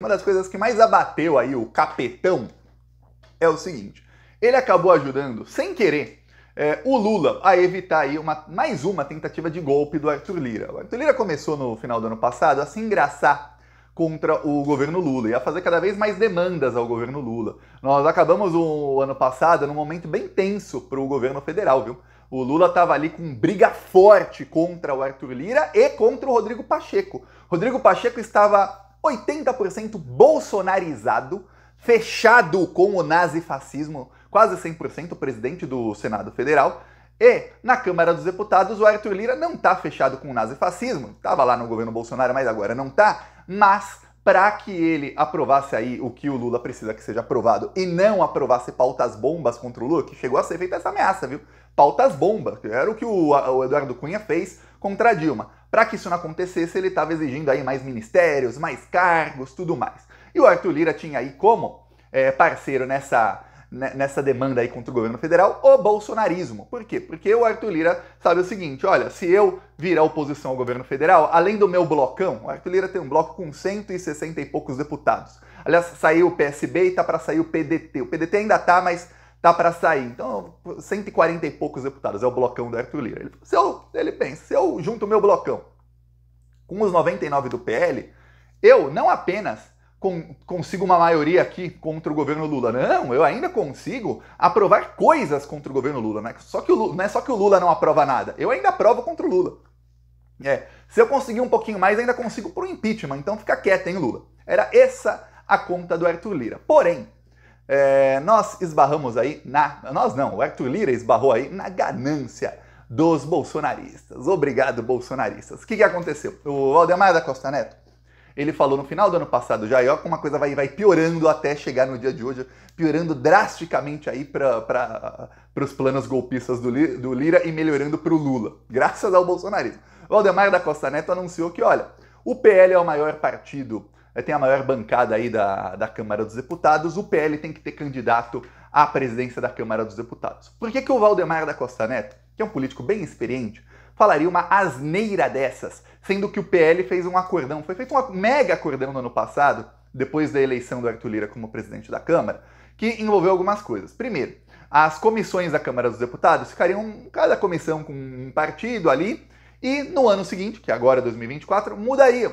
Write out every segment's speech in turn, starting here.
Uma das coisas que mais abateu aí o capetão é o seguinte: ele acabou ajudando, sem querer, é, o Lula a evitar aí uma, mais uma tentativa de golpe do Arthur Lira. O Arthur Lira começou no final do ano passado a se engraçar contra o governo Lula e a fazer cada vez mais demandas ao governo Lula. Nós acabamos o ano passado num momento bem tenso para o governo federal, viu? O Lula estava ali com briga forte contra o Arthur Lira e contra o Rodrigo Pacheco. Rodrigo Pacheco estava 80% bolsonarizado, fechado com o nazifascismo, quase 100% presidente do Senado Federal. E, na Câmara dos Deputados, o Arthur Lira não está fechado com o nazifascismo, estava lá no governo Bolsonaro, mas agora não está, mas para que ele aprovasse aí o que o Lula precisa que seja aprovado e não aprovasse pautas bombas contra o Lula, que chegou a ser feita essa ameaça, viu? Pautas bombas que era o que o Eduardo Cunha fez contra Dilma. Para que isso não acontecesse, ele estava exigindo aí mais ministérios, mais cargos, tudo mais. E o Arthur Lira tinha aí como é, parceiro nessa, né, nessa demanda aí contra o governo federal o bolsonarismo. Por quê? Porque o Arthur Lira sabe o seguinte: olha, se eu virar oposição ao governo federal, além do meu blocão, o Arthur Lira tem um bloco com 160 e poucos deputados. Aliás, saiu o PSB e tá para sair o PDT. O PDT ainda tá, mas tá para sair. Então, 140 e poucos deputados, é o blocão do Arthur Lira. Ele, se eu, ele pensa, se eu junto o meu blocão com os 99 do PL, eu não apenas com, consigo uma maioria aqui contra o governo Lula. Não, eu ainda consigo aprovar coisas contra o governo Lula. Né? Só que o Lula, não é só que o Lula não aprova nada, eu ainda aprovo contra o Lula. É, se eu conseguir um pouquinho mais, ainda consigo pro impeachment, então fica quieto, hein, Lula. Era essa a conta do Arthur Lira. Porém, é, nós esbarramos aí na. Nós não, o Arthur Lira esbarrou aí na ganância dos bolsonaristas. Obrigado, bolsonaristas. O que, que aconteceu? O Valdemar da Costa Neto, ele falou no final do ano passado já, e olha como a coisa vai, vai piorando até chegar no dia de hoje, piorando drasticamente aí para os planos golpistas do, Lira, do Lira e melhorando para o Lula, graças ao bolsonarismo. O Valdemar da Costa Neto anunciou que, olha, o PL é o maior partido, é, tem a maior bancada aí da, da Câmara dos Deputados. O PL tem que ter candidato à presidência da Câmara dos Deputados. Por que, que o Valdemar da Costa Neto, que é um político bem experiente, falaria uma asneira dessas, sendo que o PL fez um acordão, foi feito um mega acordão no ano passado, depois da eleição do Arthur Lira como presidente da Câmara, que envolveu algumas coisas. Primeiro, as comissões da Câmara dos Deputados ficariam cada comissão com um partido ali, e no ano seguinte, que agora é 2024, mudaria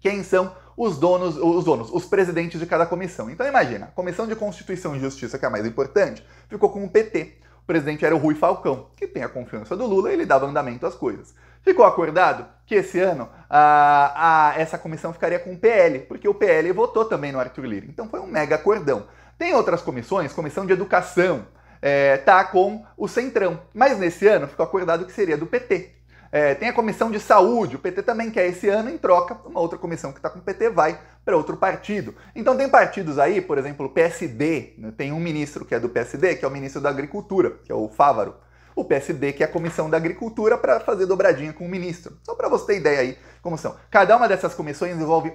quem são os donos, os donos, os presidentes de cada comissão. Então imagina, a Comissão de Constituição e Justiça, que é a mais importante, ficou com o PT. O presidente era o Rui Falcão, que tem a confiança do Lula e ele dava andamento às coisas. Ficou acordado que esse ano a, a, essa comissão ficaria com o PL, porque o PL votou também no Arthur Lira. Então foi um mega acordão. Tem outras comissões, comissão de educação, é, tá com o Centrão. Mas nesse ano ficou acordado que seria do PT. É, tem a comissão de saúde, o PT também quer esse ano, em troca, uma outra comissão que está com o PT vai para outro partido. Então tem partidos aí, por exemplo, o PSD, né? tem um ministro que é do PSD, que é o ministro da Agricultura, que é o Fávaro. O PSD, que é a Comissão da Agricultura, para fazer dobradinha com o ministro. Só para você ter ideia aí como são. Cada uma dessas comissões envolve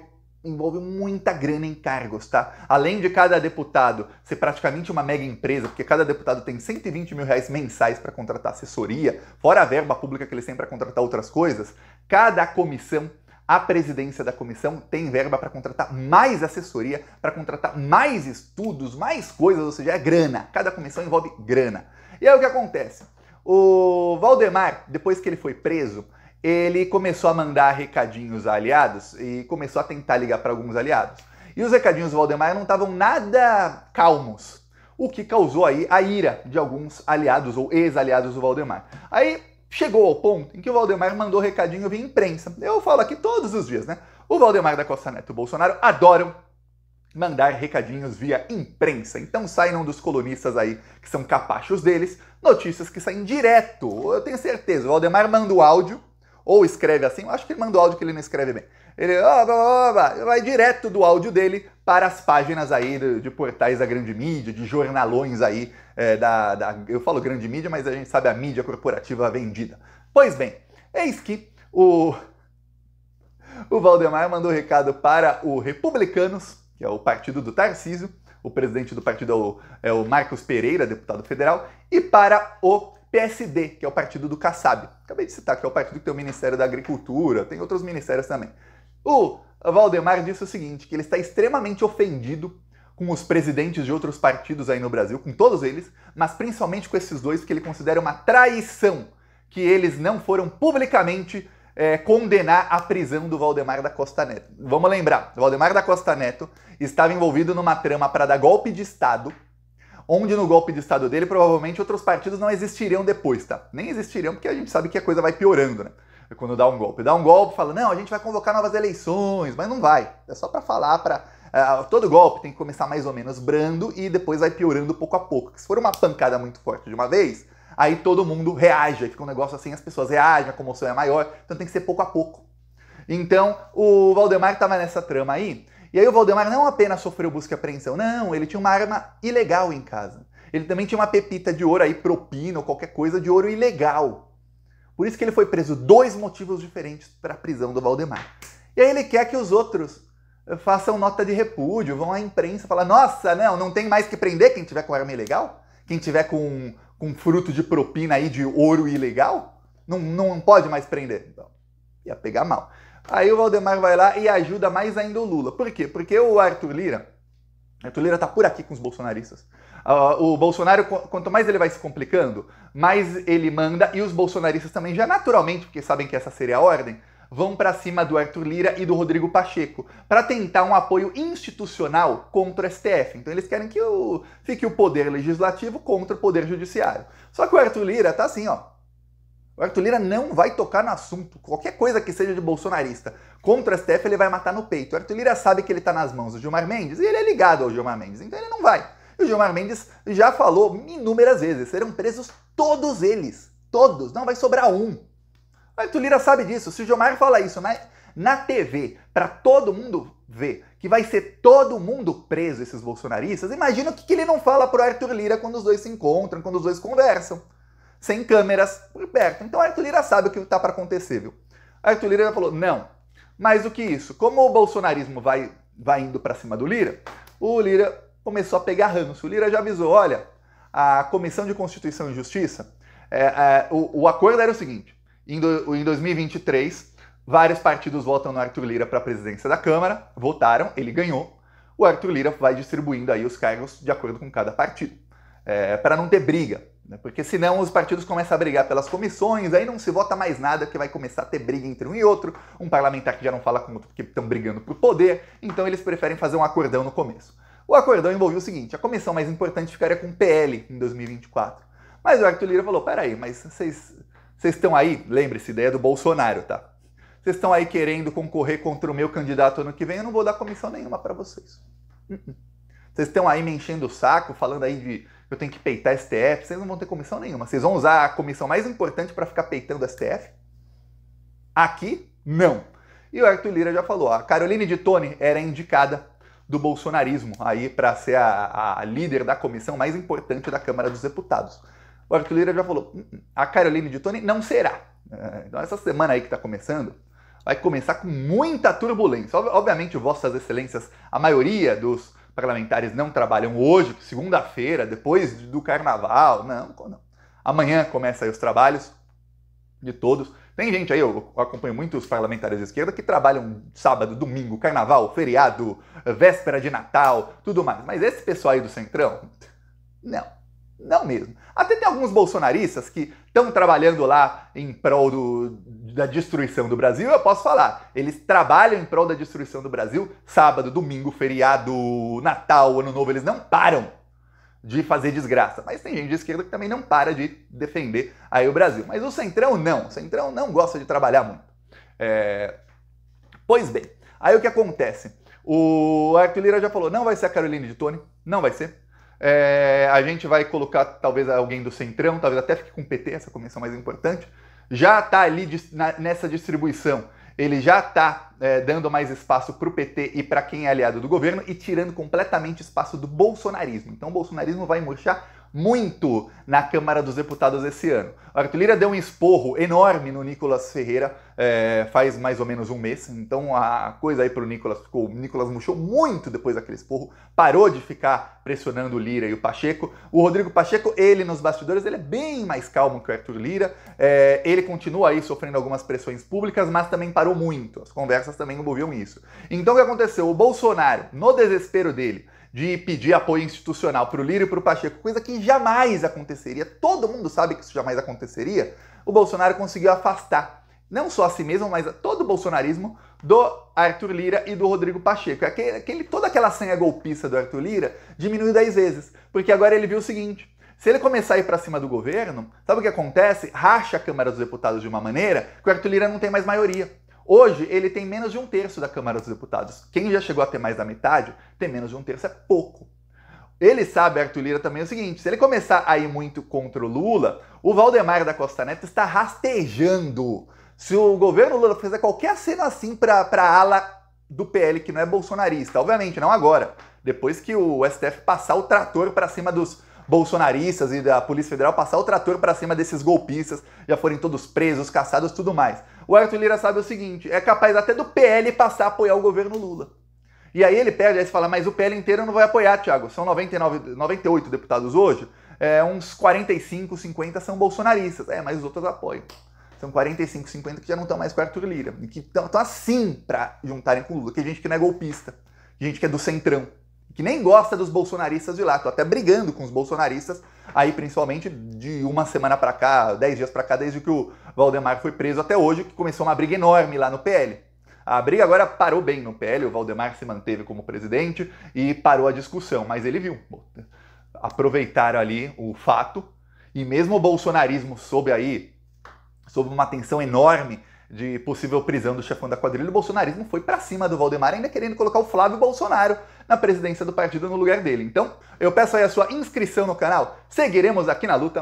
envolve muita grana em cargos, tá? Além de cada deputado ser praticamente uma mega empresa, porque cada deputado tem 120 mil reais mensais para contratar assessoria, fora a verba pública que eles têm para contratar outras coisas, cada comissão a presidência da comissão tem verba para contratar mais assessoria, para contratar mais estudos, mais coisas, ou seja, é grana. Cada comissão envolve grana. E aí o que acontece? O Valdemar, depois que ele foi preso, ele começou a mandar recadinhos a aliados e começou a tentar ligar para alguns aliados. E os recadinhos do Valdemar não estavam nada calmos, o que causou aí a ira de alguns aliados ou ex-aliados do Valdemar. Aí chegou ao ponto em que o Valdemar mandou recadinho via imprensa. Eu falo aqui todos os dias, né? O Valdemar da Costa Neto e o Bolsonaro adoram mandar recadinhos via imprensa. Então saem um dos colunistas aí que são capachos deles, notícias que saem direto. Eu tenho certeza, o Valdemar manda o áudio ou escreve assim, eu acho que ele manda o áudio que ele não escreve bem. Ele vai direto do áudio dele para as páginas aí de, portais da grande mídia, de jornalões aí é, da, da. Eu falo grande mídia, mas a gente sabe a mídia corporativa vendida. Pois bem, eis que o. O Valdemar mandou recado para o Republicanos, que é o partido do Tarcísio, o presidente do partido é o, é o Marcos Pereira, deputado federal, e para o PSD, que é o partido do Kassab. Acabei de citar que é o partido que tem o Ministério da Agricultura, tem outros ministérios também. O Valdemar disse o seguinte, que ele está extremamente ofendido com os presidentes de outros partidos aí no Brasil, com todos eles, mas principalmente com esses dois, que ele considera uma traição que eles não foram publicamente é, condenar a prisão do Valdemar da Costa Neto. Vamos lembrar, Valdemar da Costa Neto estava envolvido numa trama para dar golpe de Estado onde no golpe de Estado dele provavelmente outros partidos não existiriam depois, tá? Nem existiriam porque a gente sabe que a coisa vai piorando, né? Quando dá um golpe. Dá um golpe, fala, não, a gente vai convocar novas eleições, mas não vai. É só para falar, para Uh, é, todo golpe tem que começar mais ou menos brando e depois vai piorando pouco a pouco. Se for uma pancada muito forte de uma vez, aí todo mundo reage, fica um negócio assim, as pessoas reagem, a comoção é maior, então tem que ser pouco a pouco. Então o Valdemar estava nessa trama aí, e aí o Valdemar não apenas sofreu busca e apreensão, não, ele tinha uma arma ilegal em casa. Ele também tinha uma pepita de ouro aí, propina ou qualquer coisa de ouro ilegal. Por isso que ele foi preso. Dois motivos diferentes para a prisão do Valdemar. E aí ele quer que os outros eh, façam nota de repúdio, vão à imprensa falar: nossa, não, não tem mais que prender quem tiver com arma ilegal? Quem tiver com, com fruto de propina aí de ouro ilegal? Não, não pode mais prender. Então, ia pegar mal. Aí o Valdemar vai lá e ajuda mais ainda o Lula. Por quê? Porque o Arthur Lira, Arthur Lira tá por aqui com os bolsonaristas. Uh, o Bolsonaro, quanto mais ele vai se complicando, mais ele manda, e os bolsonaristas também, já naturalmente, porque sabem que essa seria a ordem, vão para cima do Arthur Lira e do Rodrigo Pacheco para tentar um apoio institucional contra o STF. Então eles querem que o, fique o poder legislativo contra o poder judiciário. Só que o Arthur Lira tá assim, ó, o Arthur Lira não vai tocar no assunto. Qualquer coisa que seja de bolsonarista contra o STF, ele vai matar no peito. O Arthur Lira sabe que ele está nas mãos do Gilmar Mendes e ele é ligado ao Gilmar Mendes, então ele não vai. E o Gilmar Mendes já falou inúmeras vezes: serão presos todos eles. Todos. Não vai sobrar um. O Arthur Lira sabe disso. Se o Gilmar fala isso na, na TV, para todo mundo ver que vai ser todo mundo preso, esses bolsonaristas, imagina o que, que ele não fala o Arthur Lira quando os dois se encontram, quando os dois conversam sem câmeras, por perto. Então Arthur Lira sabe o que está para acontecer, viu? Arthur Lira falou, não. Mais do que isso, como o bolsonarismo vai, vai indo para cima do Lira, o Lira começou a pegar ranço. O Lira já avisou, olha, a Comissão de Constituição e Justiça, é, é, o, o, acordo era o seguinte, em, do, em 2023, vários partidos votam no Arthur Lira para a presidência da Câmara, votaram, ele ganhou, o Arthur Lira vai distribuindo aí os cargos de acordo com cada partido é, para não ter briga. Né? Porque senão os partidos começam a brigar pelas comissões, aí não se vota mais nada, que vai começar a ter briga entre um e outro, um parlamentar que já não fala com outro porque estão brigando por poder, então eles preferem fazer um acordão no começo. O acordão envolveu o seguinte: a comissão mais importante ficaria com o PL em 2024. Mas o Arthur Lira falou: peraí, mas vocês estão aí, lembre-se, ideia do Bolsonaro, tá? Vocês estão aí querendo concorrer contra o meu candidato ano que vem, eu não vou dar comissão nenhuma para vocês. Hum, hum. Vocês estão aí me enchendo o saco, falando aí de eu tenho que peitar STF, vocês não vão ter comissão nenhuma. Vocês vão usar a comissão mais importante para ficar peitando STF? Aqui, não. E o Arthur Lira já falou, a Caroline de Tone era indicada do bolsonarismo aí para ser a, a, líder da comissão mais importante da Câmara dos Deputados. O Arthur Lira já falou, hum, hum, a Caroline de Tone não será. É, então essa semana aí que está começando, vai começar com muita turbulência. Obviamente, vossas excelências, a maioria dos parlamentares não trabalham hoje, segunda-feira, depois do carnaval. Não, não. Amanhã começa aí os trabalhos de todos. Tem gente aí, eu acompanho muitos parlamentares de esquerda que trabalham sábado, domingo, carnaval, feriado, véspera de Natal, tudo mais. Mas esse pessoal aí do Centrão, não, não mesmo. Até tem alguns bolsonaristas que estão trabalhando lá em prol do, da destruição do Brasil, eu posso falar. Eles trabalham em prol da destruição do Brasil. Sábado, domingo, feriado, Natal, Ano Novo, eles não param de fazer desgraça. Mas tem gente de esquerda que também não para de defender aí o Brasil. Mas o Centrão não. O Centrão não gosta de trabalhar muito. É... Pois bem, aí o que acontece? O Arthur Lira já falou, não vai ser a Carolina de Tony, não vai ser. É... A gente vai colocar talvez alguém do Centrão, talvez até fique com o PT, essa comissão mais importante já está ali nessa distribuição. Ele já está é, dando mais espaço para o PT e para quem é aliado do governo e tirando completamente espaço do bolsonarismo. Então o bolsonarismo vai murchar muito na Câmara dos Deputados esse ano. O Arthur Lira deu um esporro enorme no Nicolas Ferreira é, faz mais ou menos um mês, então a coisa aí pro Nicolas ficou. O Nicolas murchou muito depois daquele esporro, parou de ficar pressionando o Lira e o Pacheco. O Rodrigo Pacheco, ele nos bastidores, ele é bem mais calmo que o Arthur Lira, é, ele continua aí sofrendo algumas pressões públicas, mas também parou muito. As conversas também envolviam isso. Então o que aconteceu? O Bolsonaro, no desespero dele, de pedir apoio institucional para o Lira e para o Pacheco, coisa que jamais aconteceria, todo mundo sabe que isso jamais aconteceria, o Bolsonaro conseguiu afastar não só a si mesmo, mas todo o bolsonarismo do Arthur Lira e do Rodrigo Pacheco. É aquele, aquele, toda aquela senha golpista do Arthur Lira diminuiu 10 vezes, porque agora ele viu o seguinte: se ele começar a ir para cima do governo, sabe o que acontece? Racha a Câmara dos Deputados de uma maneira que o Arthur Lira não tem mais maioria. Hoje, ele tem menos de um terço da Câmara dos Deputados. Quem já chegou a ter mais da metade, tem menos de um terço é pouco. Ele sabe, Arthur Lira, também é o seguinte: se ele começar a ir muito contra o Lula, o Valdemar da Costa Neto está rastejando. Se o governo Lula fizer qualquer cena assim para a ala do PL que não é bolsonarista, obviamente, não agora, depois que o STF passar o trator para cima dos bolsonaristas e da Polícia Federal passar o trator para cima desses golpistas, já forem todos presos, caçados, tudo mais o Arthur Lira sabe o seguinte: é capaz até do PL passar a apoiar o governo Lula. E aí ele perde, aí você fala, mas o PL inteiro não vai apoiar, Thiago. São 99, 98 deputados hoje, é, uns 45, 50 são bolsonaristas. É, mas os outros apoiam. São 45, 50 que já não estão mais com o Arthur Lira. E que estão assim para juntarem com o Lula. Que é gente que não é golpista, gente que é do centrão, que nem gosta dos bolsonaristas de lá. Tô até brigando com os bolsonaristas aí, principalmente de uma semana para cá, dez dias para cá, desde que o Valdemar foi preso até hoje, que começou uma briga enorme lá no PL. A briga agora parou bem no PL, o Valdemar se manteve como presidente e parou a discussão, mas ele viu. Aproveitaram ali o fato e mesmo o bolsonarismo soube aí, sob uma tensão enorme de possível prisão do chefão da quadrilha, o bolsonarismo foi para cima do Valdemar, ainda querendo colocar o Flávio Bolsonaro na presidência do partido no lugar dele. Então, eu peço aí a sua inscrição no canal, seguiremos aqui na luta.